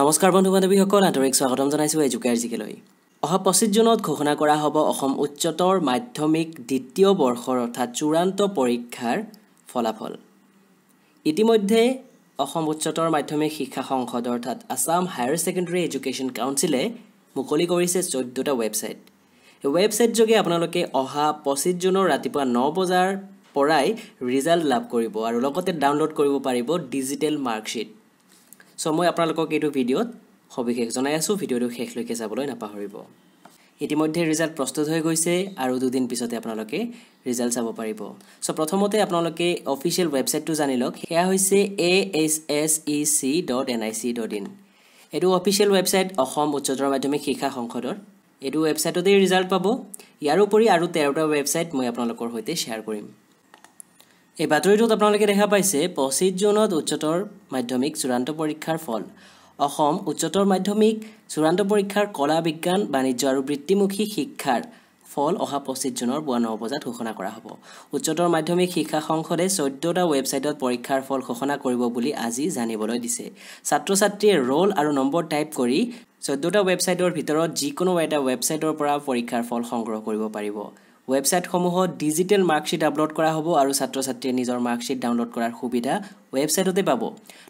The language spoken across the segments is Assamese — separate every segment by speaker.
Speaker 1: নমস্কাৰ বন্ধু বান্ধৱীসকল আন্তৰিক স্বাগতম জনাইছোঁ এজুকাৰজিকেলৈ অহা পঁচিছ জুনত ঘোষণা কৰা হ'ব অসম উচ্চতৰ মাধ্যমিক দ্বিতীয় বৰ্ষৰ অৰ্থাৎ চূড়ান্ত পৰীক্ষাৰ ফলাফল ইতিমধ্যে অসম উচ্চতৰ মাধ্যমিক শিক্ষা সংসদ অৰ্থাৎ আছাম হায়াৰ ছেকেণ্ডেৰী এডুকেশ্যন কাউন্সিলে মুকলি কৰিছে চৈধ্যটা ৱেবছাইট সেই যোগে আপোনালোকে অহা পঁচিছ জুনৰ ৰাতিপুৱা ন বজাৰ পৰাই ৰিজাল্ট লাভ কৰিব আৰু লগতে ডাউনলোড কৰিব পাৰিব ডিজিটেল মাৰ্কশ্বীট চ' মই আপোনালোকক এইটো ভিডিঅ'ত সবিশেষ জনাই আছোঁ ভিডিঅ'টো শেষলৈকে চাবলৈ নাপাহৰিব ইতিমধ্যে ৰিজাল্ট প্ৰস্তুত হৈ গৈছে আৰু দুদিন পিছতে আপোনালোকে ৰিজাল্ট চাব পাৰিব চ' প্ৰথমতে আপোনালোকে অফিচিয়েল ৱেবছাইটটো জানি লওক সেয়া হৈছে A S S E C dot N I C dot in এইটো অফিচিয়েল ৱেবছাইট অসম উচ্চতৰ মাধ্যমিক শিক্ষা সংসদৰ এইটো ৱেবছাইটতেই ৰিজাল্ট পাব ইয়াৰোপৰি আৰু তেৰটা ৱেবছাইট মই আপোনালোকৰ সৈতে শ্বেয়াৰ কৰিম এই বাতৰিটোত আপোনালোকে দেখা পাইছে পঁচিছ জুনত উচ্চতৰ মাধ্যমিক চূড়ান্ত পৰীক্ষাৰ ফল অসম উচ্চতৰ মাধ্যমিক চূড়ান্ত পৰীক্ষাৰ কলা বিজ্ঞান বাণিজ্য আৰু বৃত্তিমুখী শিক্ষাৰ ফল অহা পঁচিছ জুনৰ পুৱা ন বজাত ঘোষণা কৰা হ'ব উচ্চতৰ মাধ্যমিক শিক্ষা সংসদে চৈধ্যটা ৱেবছাইটত পৰীক্ষাৰ ফল ঘোষণা কৰিব বুলি আজি জানিবলৈ দিছে ছাত্ৰ ছাত্ৰীয়ে ৰোল আৰু নম্বৰ টাইপ কৰি চৈধ্যটা ৱেবছাইটৰ ভিতৰত যিকোনো এটা ৱেবছাইটৰ পৰা পৰীক্ষাৰ ফল সংগ্ৰহ কৰিব পাৰিব ৱেবছাইটসমূহত ডিজিটেল মাৰ্কশ্বীট আপলোড কৰা হ'ব আৰু ছাত্ৰ ছাত্ৰীয়ে নিজৰ মাৰ্কশ্বীট ডাউনলোড কৰাৰ সুবিধা ৱেবছাইটতে পাব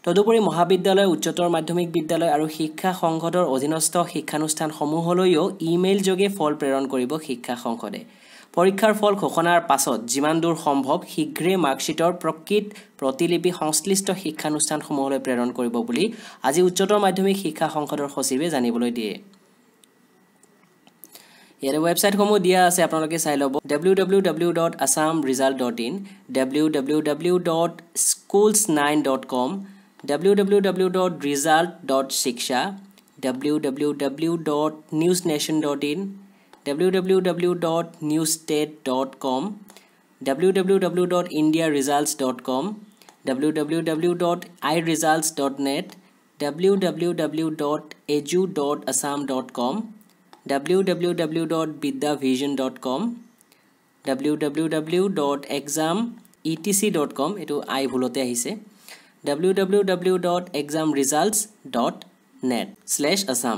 Speaker 1: তদুপৰি মহাবিদ্যালয় উচ্চতৰ মাধ্যমিক বিদ্যালয় আৰু শিক্ষা সংসদৰ অধীনস্থ শিক্ষানুষ্ঠানসমূহলৈও ইমেইল যোগে ফল প্ৰেৰণ কৰিব শিক্ষা সংসদে পৰীক্ষাৰ ফল ঘোষণাৰ পাছত যিমান দূৰ সম্ভৱ শীঘ্ৰেই মাৰ্কশ্বিটৰ প্ৰকৃত প্ৰতিলিপি সংশ্লিষ্ট শিক্ষানুষ্ঠানসমূহলৈ প্ৰেৰণ কৰিব বুলি আজি উচ্চতৰ মাধ্যমিক শিক্ষা সংসদৰ সচিবে জানিবলৈ দিয়ে ইয়াৰে ৱেবছাইটসমূহ দিয়া আছে আপোনালোকে চাই ল'ব W W W dot Assam result dot in W W W dot schools nine dot com W W W dot result dot shiksha W W W dot news nation dot in W W W dot news state dot com W W W dot India results dot com W W W dot I results dot net W W W dot edu dot Assam dot com www.vidyavision.com www.exametc.com এটো আই ভুলতে আহিছে www.examresults.net slash assam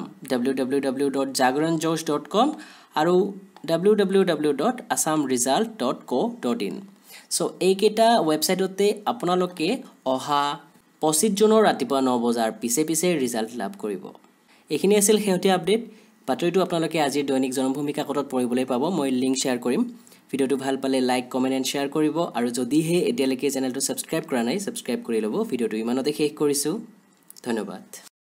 Speaker 1: www.jagranjosh.com আৰু www.assamresult.co.in চ' এইকেইটা ৱেবছাইটতে আপোনালোকে অহা পঁচিছজনৰ ৰাতিপুৱা ন বজাৰ পিছে পিছে ৰিজাল্ট লাভ কৰিব এইখিনি আছিল শেহতীয়া আপডেট বাতৰিটো আপোনালোকে আজিৰ দৈনিক জনমভূমি কাকতত পঢ়িবলৈ পাব মই লিংক শ্বেয়াৰ কৰিম ভিডিঅ'টো ভাল পালে লাইক কমেণ্ট এণ্ড শ্বেয়াৰ কৰিব আৰু যদিহে এতিয়ালৈকে চেনেলটো ছাবস্ক্ৰাইব কৰা নাই ছাবস্ক্ৰাইব কৰি ল'ব ভিডিঅ'টো ইমানতে শেষ কৰিছোঁ ধন্যবাদ